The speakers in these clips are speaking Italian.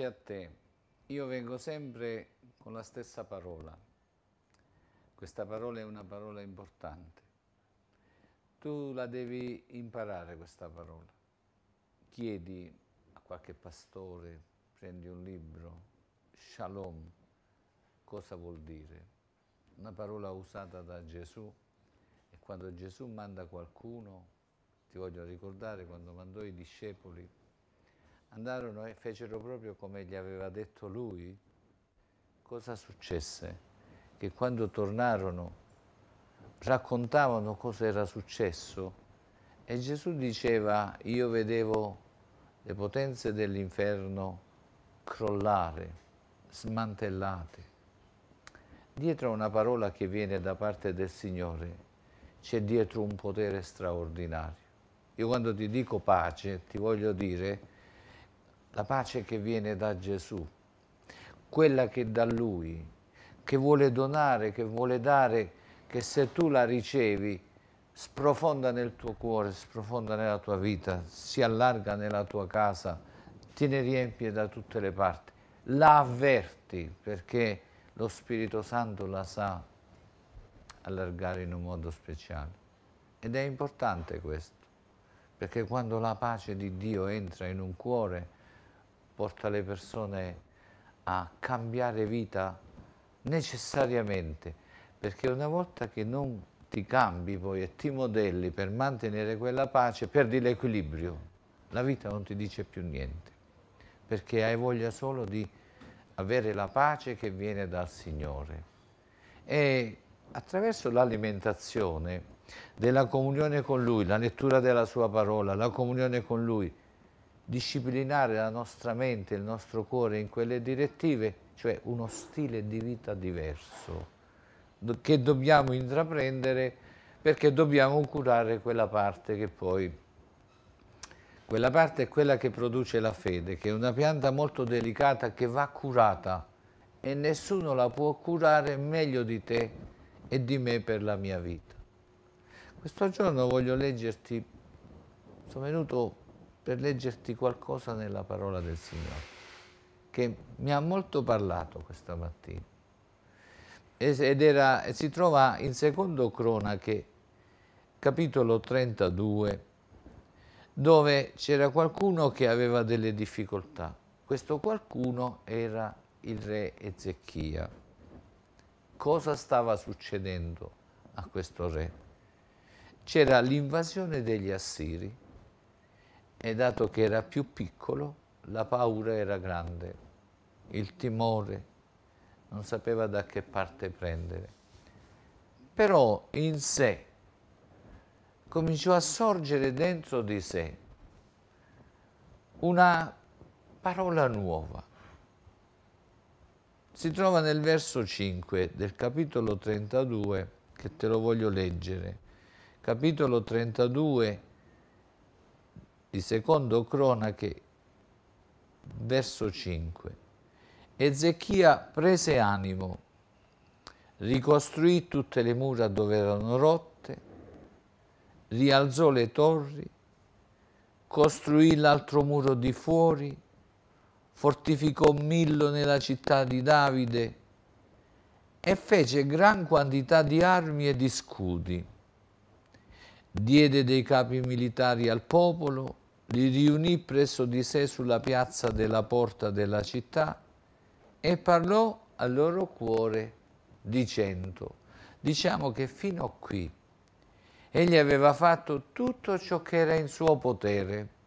Grazie a te. Io vengo sempre con la stessa parola. Questa parola è una parola importante. Tu la devi imparare questa parola. Chiedi a qualche pastore, prendi un libro, shalom, cosa vuol dire? Una parola usata da Gesù e quando Gesù manda qualcuno, ti voglio ricordare quando mandò i discepoli andarono e fecero proprio come gli aveva detto lui. Cosa successe? Che quando tornarono raccontavano cosa era successo e Gesù diceva io vedevo le potenze dell'inferno crollare, smantellate. Dietro una parola che viene da parte del Signore c'è dietro un potere straordinario. Io quando ti dico pace ti voglio dire la pace che viene da Gesù, quella che da Lui, che vuole donare, che vuole dare, che se tu la ricevi sprofonda nel tuo cuore, sprofonda nella tua vita, si allarga nella tua casa, ti ne riempie da tutte le parti. La avverti perché lo Spirito Santo la sa allargare in un modo speciale. Ed è importante questo, perché quando la pace di Dio entra in un cuore, porta le persone a cambiare vita necessariamente, perché una volta che non ti cambi poi e ti modelli per mantenere quella pace, perdi l'equilibrio, la vita non ti dice più niente, perché hai voglia solo di avere la pace che viene dal Signore. E attraverso l'alimentazione della comunione con Lui, la lettura della Sua parola, la comunione con Lui, disciplinare la nostra mente, il nostro cuore in quelle direttive, cioè uno stile di vita diverso che dobbiamo intraprendere perché dobbiamo curare quella parte che poi quella parte è quella che produce la fede, che è una pianta molto delicata che va curata e nessuno la può curare meglio di te e di me per la mia vita. Questo giorno voglio leggerti, sono venuto per leggerti qualcosa nella parola del Signore, che mi ha molto parlato questa mattina. Ed era, si trova in secondo cronache, capitolo 32, dove c'era qualcuno che aveva delle difficoltà. Questo qualcuno era il re Ezechia. Cosa stava succedendo a questo re? C'era l'invasione degli Assiri e dato che era più piccolo, la paura era grande, il timore, non sapeva da che parte prendere. Però in sé cominciò a sorgere dentro di sé una parola nuova. Si trova nel verso 5 del capitolo 32, che te lo voglio leggere. Capitolo 32, di secondo cronache verso 5. Ezechia prese animo, ricostruì tutte le mura dove erano rotte, rialzò le torri, costruì l'altro muro di fuori, fortificò Millo nella città di Davide e fece gran quantità di armi e di scudi. Diede dei capi militari al popolo li riunì presso di sé sulla piazza della porta della città e parlò al loro cuore dicendo, diciamo che fino a qui egli aveva fatto tutto ciò che era in suo potere.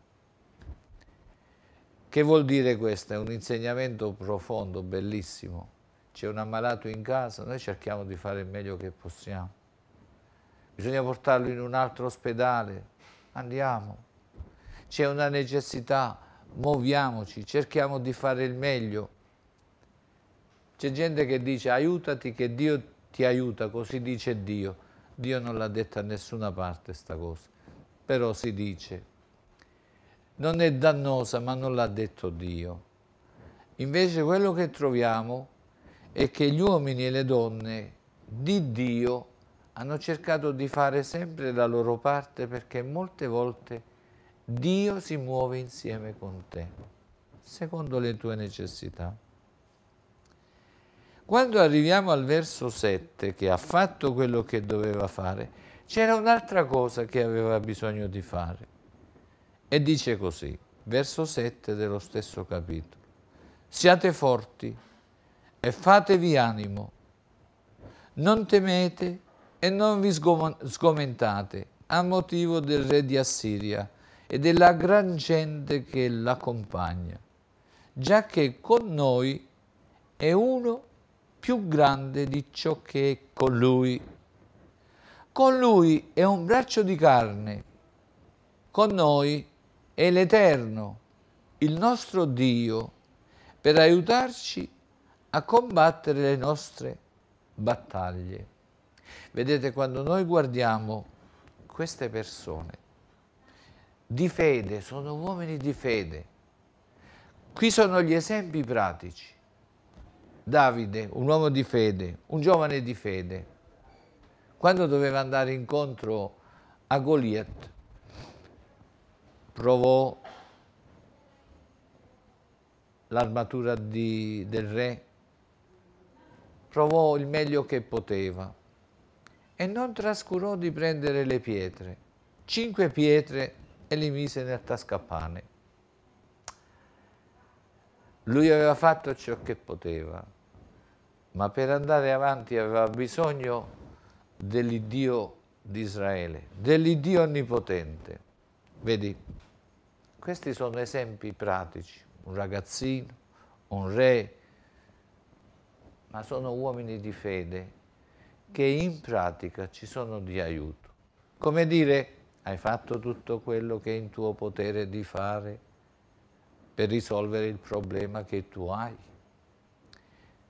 Che vuol dire questo? È un insegnamento profondo, bellissimo. C'è un ammalato in casa, noi cerchiamo di fare il meglio che possiamo. Bisogna portarlo in un altro ospedale, andiamo, c'è una necessità, muoviamoci, cerchiamo di fare il meglio. C'è gente che dice aiutati che Dio ti aiuta, così dice Dio. Dio non l'ha detta a nessuna parte sta cosa, però si dice. Non è dannosa, ma non l'ha detto Dio. Invece quello che troviamo è che gli uomini e le donne di Dio hanno cercato di fare sempre la loro parte perché molte volte Dio si muove insieme con te, secondo le tue necessità. Quando arriviamo al verso 7, che ha fatto quello che doveva fare, c'era un'altra cosa che aveva bisogno di fare. E dice così, verso 7 dello stesso capitolo, siate forti e fatevi animo, non temete e non vi sgomentate a motivo del re di Assiria, e della gran gente che l'accompagna, già che con noi è uno più grande di ciò che è con lui. Con lui è un braccio di carne, con noi è l'Eterno, il nostro Dio, per aiutarci a combattere le nostre battaglie. Vedete, quando noi guardiamo queste persone, di fede, sono uomini di fede. Qui sono gli esempi pratici. Davide, un uomo di fede, un giovane di fede, quando doveva andare incontro a Goliath, provò l'armatura del re, provò il meglio che poteva e non trascurò di prendere le pietre, cinque pietre e li mise nel tascapane. Lui aveva fatto ciò che poteva, ma per andare avanti aveva bisogno dell'Iddio di Israele, dell'Iddio onnipotente. Vedi, questi sono esempi pratici, un ragazzino, un re, ma sono uomini di fede che in pratica ci sono di aiuto. Come dire, hai fatto tutto quello che è in tuo potere di fare per risolvere il problema che tu hai.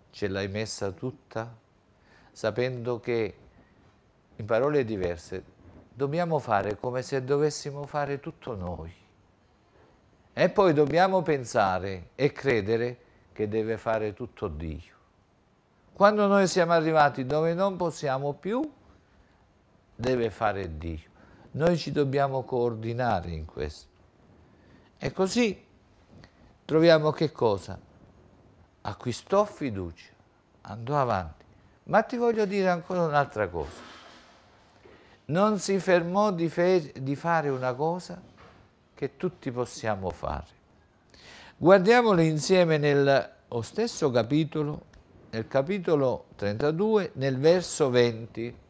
Ce l'hai messa tutta sapendo che, in parole diverse, dobbiamo fare come se dovessimo fare tutto noi. E poi dobbiamo pensare e credere che deve fare tutto Dio. Quando noi siamo arrivati dove non possiamo più, deve fare Dio. Noi ci dobbiamo coordinare in questo. E così troviamo che cosa? Acquistò fiducia, andò avanti. Ma ti voglio dire ancora un'altra cosa. Non si fermò di, di fare una cosa che tutti possiamo fare. Guardiamolo insieme nello stesso capitolo, nel capitolo 32, nel verso 20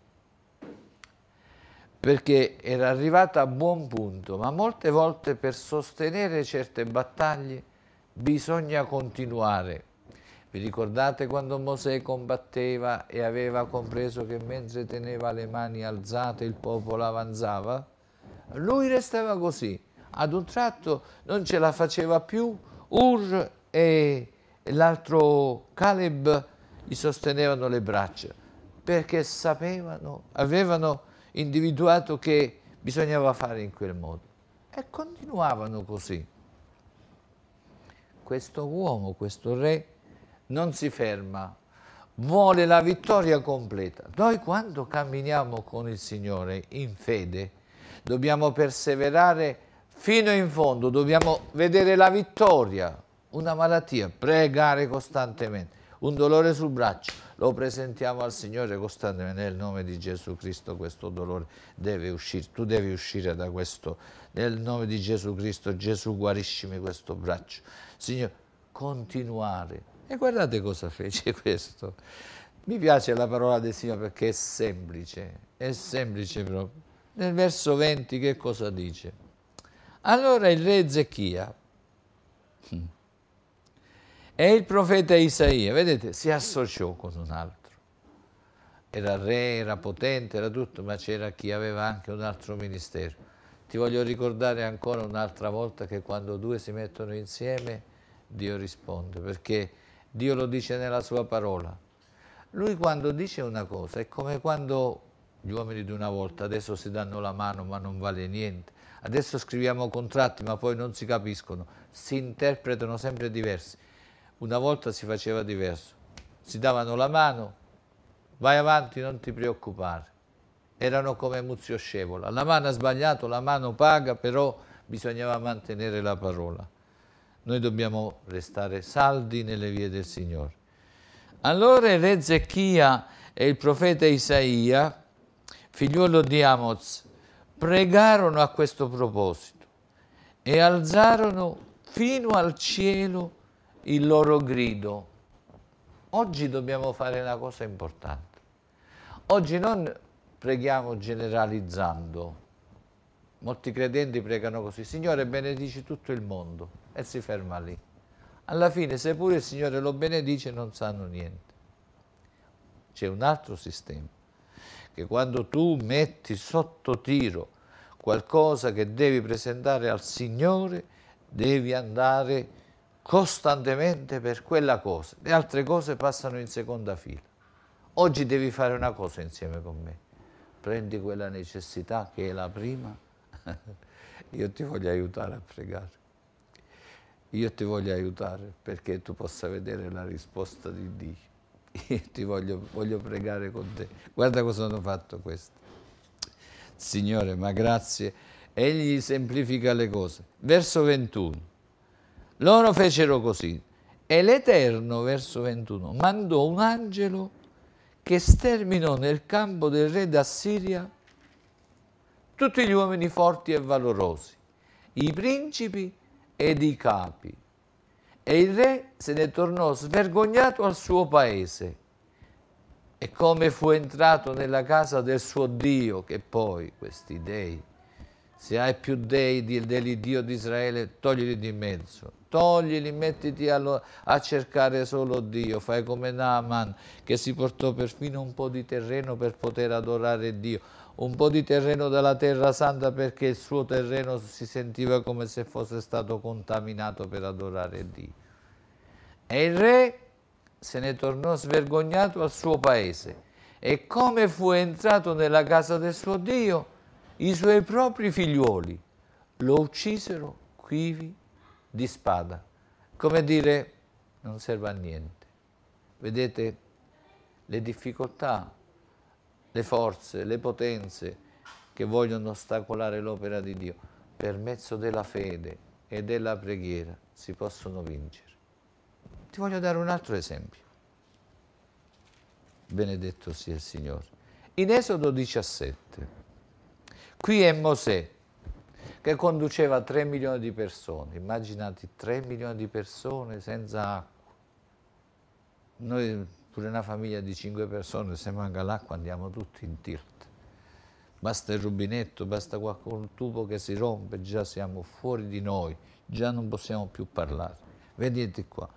perché era arrivata a buon punto, ma molte volte per sostenere certe battaglie bisogna continuare. Vi ricordate quando Mosè combatteva e aveva compreso che mentre teneva le mani alzate il popolo avanzava? Lui restava così, ad un tratto non ce la faceva più, Ur e l'altro Caleb gli sostenevano le braccia perché sapevano, avevano individuato che bisognava fare in quel modo. E continuavano così. Questo uomo, questo re, non si ferma, vuole la vittoria completa. Noi quando camminiamo con il Signore in fede, dobbiamo perseverare fino in fondo, dobbiamo vedere la vittoria. Una malattia, pregare costantemente, un dolore sul braccio, lo presentiamo al Signore costantemente nel nome di Gesù Cristo questo dolore deve uscire, tu devi uscire da questo, nel nome di Gesù Cristo, Gesù guariscimi questo braccio. Signore, continuare. E guardate cosa fece questo. Mi piace la parola del Signore perché è semplice, è semplice proprio. Nel verso 20 che cosa dice? Allora il re Ezechia mm. E il profeta Isaia, vedete, si associò con un altro. Era re, era potente, era tutto, ma c'era chi aveva anche un altro ministero. Ti voglio ricordare ancora un'altra volta che quando due si mettono insieme, Dio risponde, perché Dio lo dice nella sua parola. Lui quando dice una cosa è come quando gli uomini di una volta adesso si danno la mano ma non vale niente, adesso scriviamo contratti ma poi non si capiscono, si interpretano sempre diversi. Una volta si faceva diverso, si davano la mano, vai avanti, non ti preoccupare. Erano come Muzio Scevola, la mano ha sbagliato, la mano paga, però bisognava mantenere la parola. Noi dobbiamo restare saldi nelle vie del Signore. Allora il re Zechia e il profeta Isaia, figliuolo di Amoz, pregarono a questo proposito e alzarono fino al cielo il loro grido. Oggi dobbiamo fare una cosa importante. Oggi non preghiamo generalizzando. Molti credenti pregano così, Signore benedici tutto il mondo e si ferma lì. Alla fine, seppure il Signore lo benedice, non sanno niente. C'è un altro sistema, che quando tu metti sotto tiro qualcosa che devi presentare al Signore, devi andare a costantemente per quella cosa. Le altre cose passano in seconda fila. Oggi devi fare una cosa insieme con me. Prendi quella necessità che è la prima. Io ti voglio aiutare a pregare. Io ti voglio aiutare perché tu possa vedere la risposta di Dio. Io ti voglio, voglio pregare con te. Guarda cosa hanno fatto questi. Signore, ma grazie. Egli semplifica le cose. Verso 21. Loro fecero così e l'Eterno, verso 21, mandò un angelo che sterminò nel campo del re d'Assiria tutti gli uomini forti e valorosi, i principi ed i capi. E il re se ne tornò svergognato al suo paese. E come fu entrato nella casa del suo Dio, che poi questi dei, se hai più dei dell'Iddio di Israele, toglili di mezzo toglili, mettiti a, a cercare solo Dio, fai come Naaman che si portò perfino un po' di terreno per poter adorare Dio, un po' di terreno dalla terra santa perché il suo terreno si sentiva come se fosse stato contaminato per adorare Dio. E il re se ne tornò svergognato al suo paese e come fu entrato nella casa del suo Dio, i suoi propri figliuoli lo uccisero quivi di spada. Come dire, non serve a niente. Vedete le difficoltà, le forze, le potenze che vogliono ostacolare l'opera di Dio, per mezzo della fede e della preghiera si possono vincere. Ti voglio dare un altro esempio. Benedetto sia il Signore. In Esodo 17, qui è Mosè che conduceva 3 milioni di persone. Immaginate 3 milioni di persone senza acqua. Noi, pure una famiglia di 5 persone, se manca l'acqua andiamo tutti in tilt. Basta il rubinetto, basta qualcun tubo che si rompe, già siamo fuori di noi, già non possiamo più parlare. Vedete qua,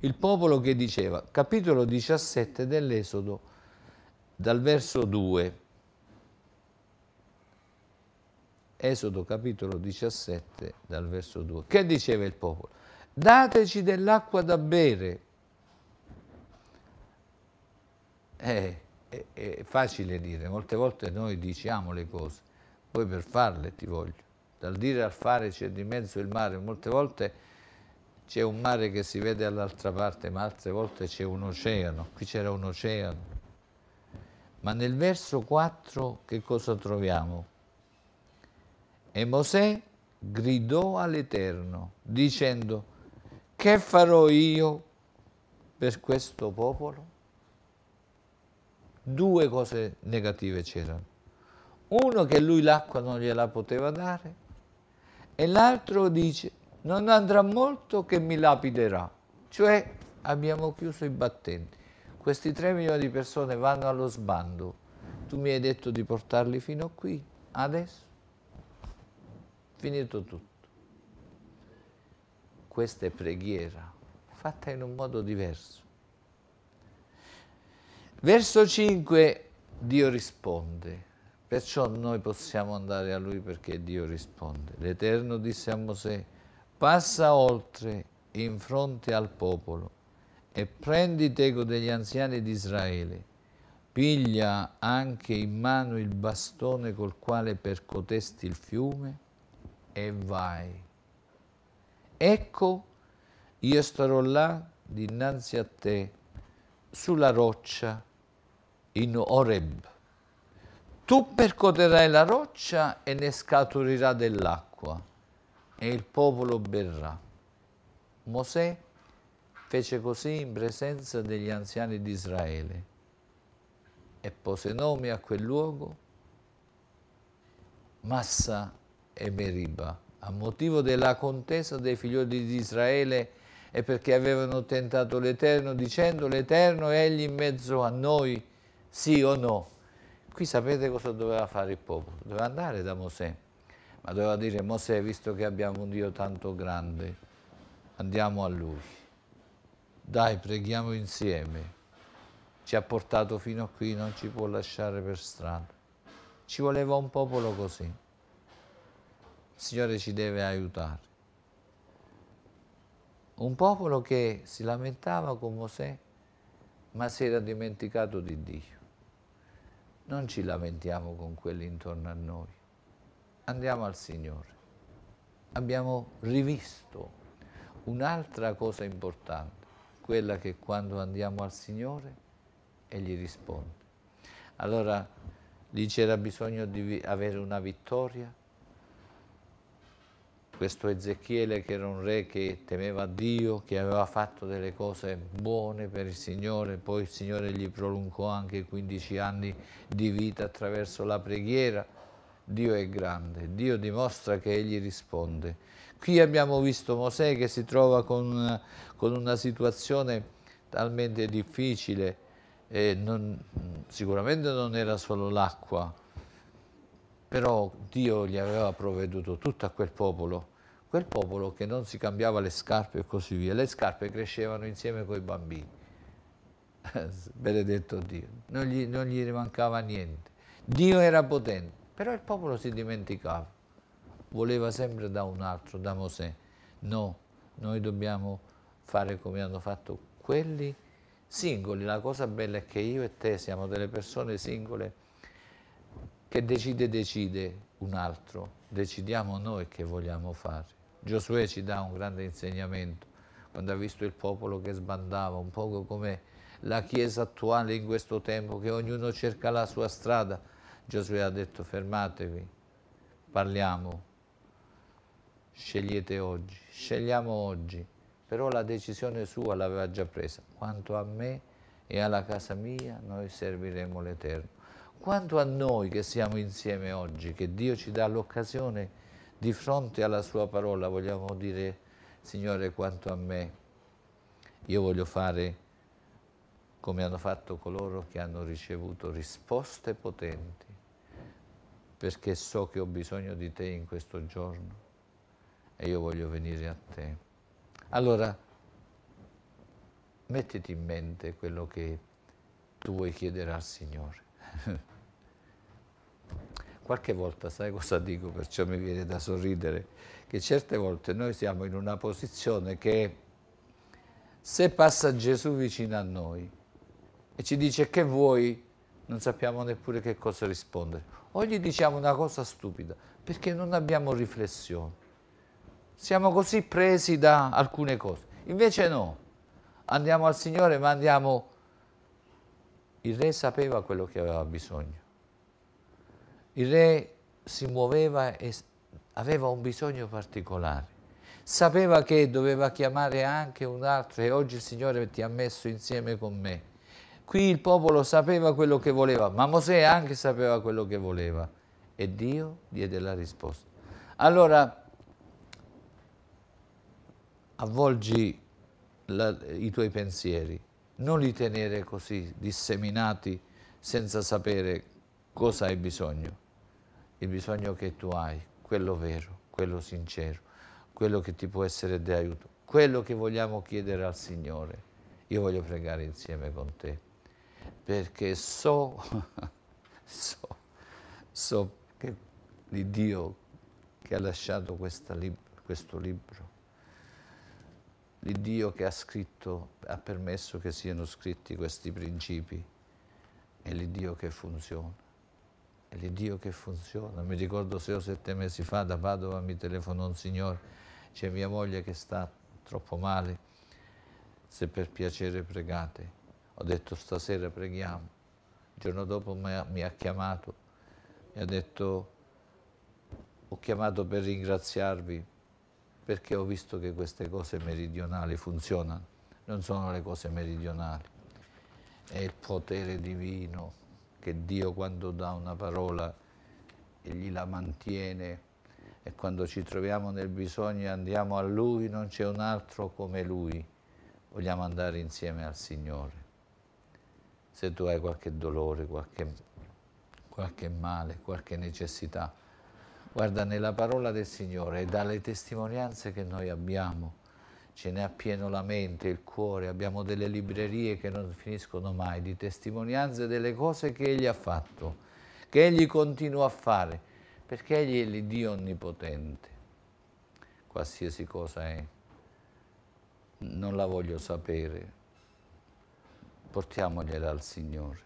il popolo che diceva, capitolo 17 dell'Esodo, dal verso 2. Esodo capitolo 17 dal verso 2. Che diceva il popolo? Dateci dell'acqua da bere. Eh, è, eh, è, eh, facile dire, molte volte noi diciamo le cose, poi per farle ti voglio. Dal dire al fare c'è di mezzo il mare, molte volte c'è un mare che si vede all'altra parte, ma altre volte c'è un oceano, qui c'era un oceano. Ma nel verso 4 che cosa troviamo? E Mosè gridò all'Eterno dicendo, che farò io per questo popolo? Due cose negative c'erano. Uno che lui l'acqua non gliela poteva dare e l'altro dice, non andrà molto che mi lapiderà. Cioè abbiamo chiuso i battenti. Questi tre milioni di persone vanno allo sbando. Tu mi hai detto di portarli fino a qui, adesso finito tutto. Questa è preghiera, fatta in un modo diverso. Verso 5 Dio risponde, perciò noi possiamo andare a Lui perché Dio risponde. L'Eterno disse a Mosè, passa oltre in fronte al popolo e prendi teco degli anziani di Israele, piglia anche in mano il bastone col quale percotesti il fiume e vai. Ecco, io starò là dinanzi a te, sulla roccia, in Oreb. Tu percoterai la roccia e ne scaturirà dell'acqua, e il popolo berrà. Mosè fece così in presenza degli anziani di Israele e pose nome a quel luogo Massa e Meriba, a motivo della contesa dei figlioli di Israele e perché avevano tentato l'Eterno dicendo l'Eterno è egli in mezzo a noi, sì o no. Qui sapete cosa doveva fare il popolo, doveva andare da Mosè, ma doveva dire Mosè visto che abbiamo un Dio tanto grande, andiamo a lui, dai preghiamo insieme, ci ha portato fino a qui, non ci può lasciare per strada. Ci voleva un popolo così il Signore ci deve aiutare. Un popolo che si lamentava con Mosè, ma si era dimenticato di Dio. Non ci lamentiamo con quelli intorno a noi. Andiamo al Signore. Abbiamo rivisto un'altra cosa importante, quella che quando andiamo al Signore Egli risponde. Allora lì c'era bisogno di avere una vittoria questo Ezechiele che era un re che temeva Dio, che aveva fatto delle cose buone per il Signore, poi il Signore gli prolungò anche 15 anni di vita attraverso la preghiera. Dio è grande, Dio dimostra che Egli risponde. Qui abbiamo visto Mosè che si trova con, con una situazione talmente difficile, non, sicuramente non era solo l'acqua, però Dio gli aveva provveduto tutto a quel popolo, quel popolo che non si cambiava le scarpe e così via. Le scarpe crescevano insieme con i bambini. Benedetto Dio, non gli, non gli mancava niente. Dio era potente, però il popolo si dimenticava. Voleva sempre da un altro, da Mosè. No, noi dobbiamo fare come hanno fatto quelli singoli. La cosa bella è che io e te siamo delle persone singole che decide, decide un altro. Decidiamo noi che vogliamo fare. Giosuè ci dà un grande insegnamento quando ha visto il popolo che sbandava, un poco come la Chiesa attuale in questo tempo, che ognuno cerca la sua strada. Giosuè ha detto fermatevi, parliamo, scegliete oggi, scegliamo oggi, però la decisione sua l'aveva già presa, quanto a me e alla casa mia noi serviremo l'Eterno quanto a noi che siamo insieme oggi, che Dio ci dà l'occasione di fronte alla sua parola, vogliamo dire, Signore, quanto a me, io voglio fare come hanno fatto coloro che hanno ricevuto risposte potenti, perché so che ho bisogno di te in questo giorno e io voglio venire a te. Allora, mettiti in mente quello che tu vuoi chiedere al Signore. Qualche volta, sai cosa dico, perciò mi viene da sorridere, che certe volte noi siamo in una posizione che se passa Gesù vicino a noi e ci dice che vuoi, non sappiamo neppure che cosa rispondere. O gli diciamo una cosa stupida, perché non abbiamo riflessione. Siamo così presi da alcune cose. Invece no, andiamo al Signore, ma andiamo... Il Re sapeva quello che aveva bisogno il re si muoveva e aveva un bisogno particolare. Sapeva che doveva chiamare anche un altro e oggi il Signore ti ha messo insieme con me. Qui il popolo sapeva quello che voleva, ma Mosè anche sapeva quello che voleva e Dio diede la risposta. Allora avvolgi la, i tuoi pensieri, non li tenere così disseminati senza sapere cosa hai bisogno il bisogno che tu hai, quello vero, quello sincero, quello che ti può essere di aiuto, quello che vogliamo chiedere al Signore. Io voglio pregare insieme con te, perché so, so, so che l'Iddio che ha lasciato lib questo libro, di che ha scritto, ha permesso che siano scritti questi principi, è l'Iddio che funziona è l'Iddio che funziona. Mi ricordo sei o sette mesi fa da Padova mi telefonò un signore, c'è mia moglie che sta troppo male, se per piacere pregate. Ho detto stasera preghiamo. Il giorno dopo mi ha, mi ha chiamato, mi ha detto ho chiamato per ringraziarvi perché ho visto che queste cose meridionali funzionano, non sono le cose meridionali, è il potere divino che Dio quando dà una parola egli la mantiene e quando ci troviamo nel bisogno e andiamo a Lui non c'è un altro come Lui. Vogliamo andare insieme al Signore. Se tu hai qualche dolore, qualche, qualche male, qualche necessità, guarda nella parola del Signore e dalle testimonianze che noi abbiamo ce n'è appieno la mente, il cuore, abbiamo delle librerie che non finiscono mai di testimonianze delle cose che Egli ha fatto, che Egli continua a fare, perché Egli è il Dio onnipotente. Qualsiasi cosa è, non la voglio sapere, portiamogliela al Signore.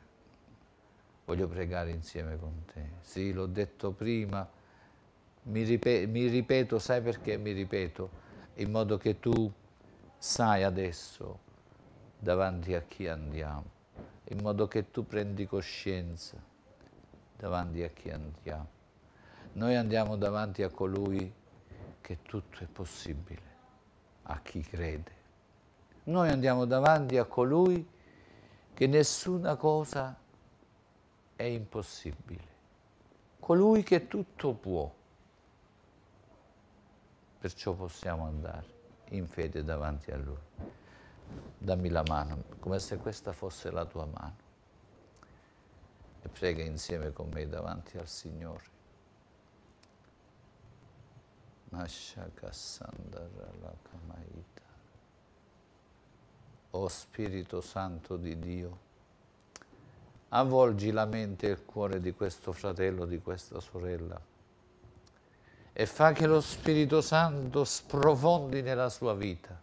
Voglio pregare insieme con te. Sì, l'ho detto prima, mi, ripeto, mi ripeto sai perché mi ripeto? In modo che tu sai adesso davanti a chi andiamo, in modo che tu prendi coscienza davanti a chi andiamo. Noi andiamo davanti a colui che tutto è possibile, a chi crede. Noi andiamo davanti a colui che nessuna cosa è impossibile, colui che tutto può. Perciò possiamo andare in fede davanti a Lui. Dammi la mano, come se questa fosse la tua mano. E prega insieme con me davanti al Signore. Nasha Kassandara Lakamaita. O Spirito Santo di Dio, avvolgi la mente e il cuore di questo fratello, di questa sorella, e fa che lo Spirito Santo sprofondi nella sua vita,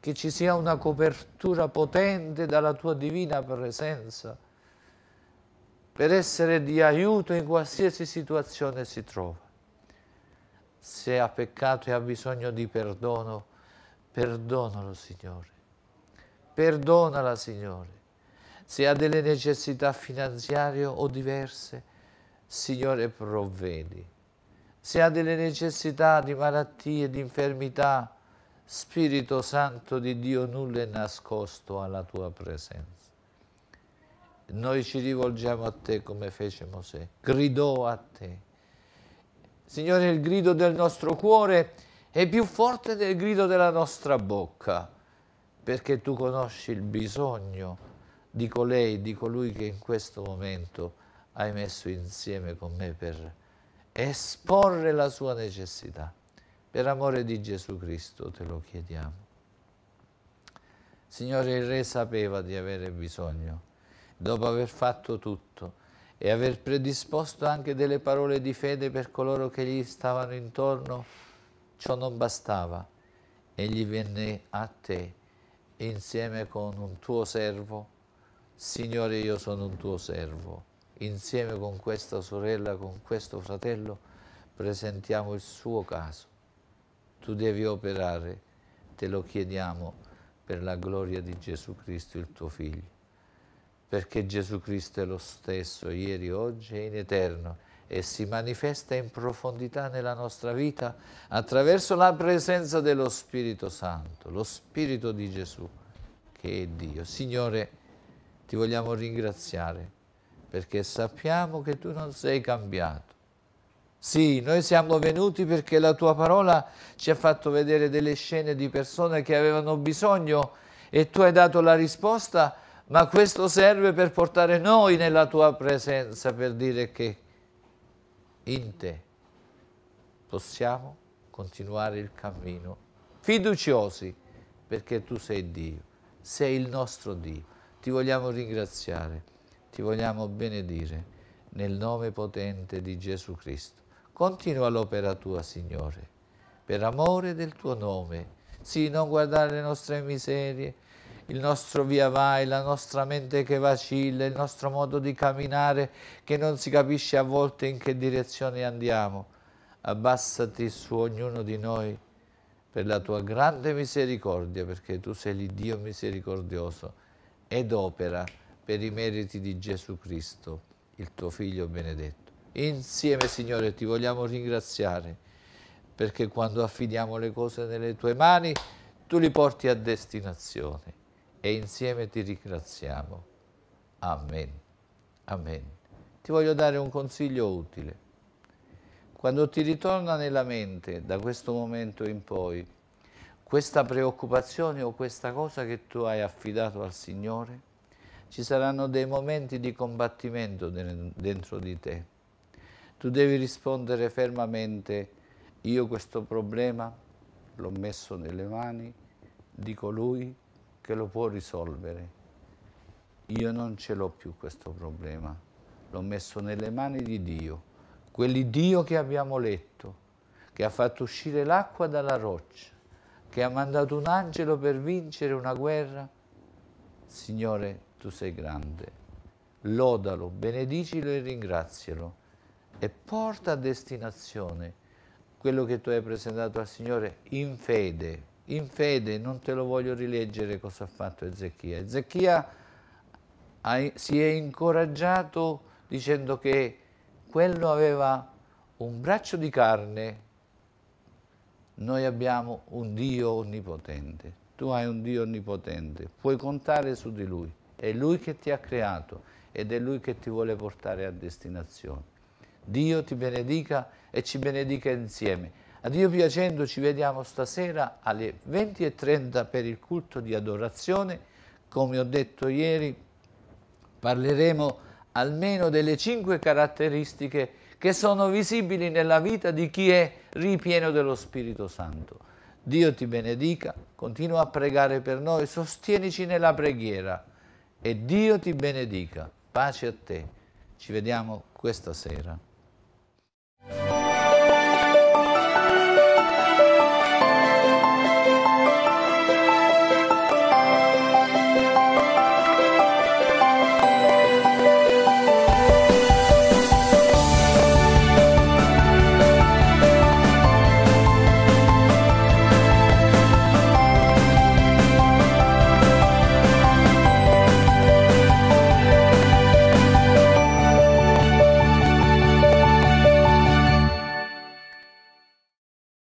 che ci sia una copertura potente dalla tua divina presenza per essere di aiuto in qualsiasi situazione si trova. Se ha peccato e ha bisogno di perdono, perdonalo Signore, perdonala Signore. Se ha delle necessità finanziarie o diverse, Signore provvedi se ha delle necessità di malattie, di infermità, Spirito Santo di Dio, nulla è nascosto alla tua presenza. Noi ci rivolgiamo a te come fece Mosè, gridò a te. Signore, il grido del nostro cuore è più forte del grido della nostra bocca, perché tu conosci il bisogno di colei, di colui che in questo momento hai messo insieme con me per esporre la sua necessità. Per amore di Gesù Cristo te lo chiediamo. Signore, il Re sapeva di avere bisogno. Dopo aver fatto tutto e aver predisposto anche delle parole di fede per coloro che gli stavano intorno, ciò non bastava. Egli venne a te insieme con un tuo servo. Signore, io sono un tuo servo insieme con questa sorella, con questo fratello, presentiamo il suo caso. Tu devi operare, te lo chiediamo per la gloria di Gesù Cristo, il tuo Figlio, perché Gesù Cristo è lo stesso ieri, oggi e in eterno e si manifesta in profondità nella nostra vita attraverso la presenza dello Spirito Santo, lo Spirito di Gesù che è Dio. Signore, ti vogliamo ringraziare perché sappiamo che tu non sei cambiato. Sì, noi siamo venuti perché la tua parola ci ha fatto vedere delle scene di persone che avevano bisogno e tu hai dato la risposta, ma questo serve per portare noi nella tua presenza, per dire che in te possiamo continuare il cammino fiduciosi perché tu sei Dio, sei il nostro Dio. Ti vogliamo ringraziare ti vogliamo benedire nel nome potente di Gesù Cristo. Continua l'opera tua, Signore, per amore del tuo nome. Sì, non guardare le nostre miserie, il nostro via vai, la nostra mente che vacilla, il nostro modo di camminare che non si capisce a volte in che direzione andiamo. Abbassati su ognuno di noi per la tua grande misericordia, perché tu sei l'Iddio misericordioso ed opera per i meriti di Gesù Cristo, il tuo Figlio benedetto. Insieme, Signore, ti vogliamo ringraziare perché quando affidiamo le cose nelle tue mani, tu li porti a destinazione e insieme ti ringraziamo. Amen. Amen. Ti voglio dare un consiglio utile. Quando ti ritorna nella mente, da questo momento in poi, questa preoccupazione o questa cosa che tu hai affidato al Signore, ci saranno dei momenti di combattimento dentro di te. Tu devi rispondere fermamente, io questo problema l'ho messo nelle mani di colui che lo può risolvere. Io non ce l'ho più questo problema, l'ho messo nelle mani di Dio, quell'Iddio che abbiamo letto, che ha fatto uscire l'acqua dalla roccia, che ha mandato un angelo per vincere una guerra. Signore, tu sei grande. Lodalo, benedicilo e ringrazialo e porta a destinazione quello che tu hai presentato al Signore in fede. In fede, non te lo voglio rileggere cosa ha fatto Ezechia. Ezechia si è incoraggiato dicendo che quello aveva un braccio di carne, noi abbiamo un Dio onnipotente. Tu hai un Dio onnipotente, puoi contare su di Lui è Lui che ti ha creato ed è Lui che ti vuole portare a destinazione. Dio ti benedica e ci benedica insieme. A Dio piacendo ci vediamo stasera alle 20.30 per il culto di adorazione. Come ho detto ieri, parleremo almeno delle cinque caratteristiche che sono visibili nella vita di chi è ripieno dello Spirito Santo. Dio ti benedica, continua a pregare per noi, sostienici nella preghiera e Dio ti benedica. Pace a te. Ci vediamo questa sera.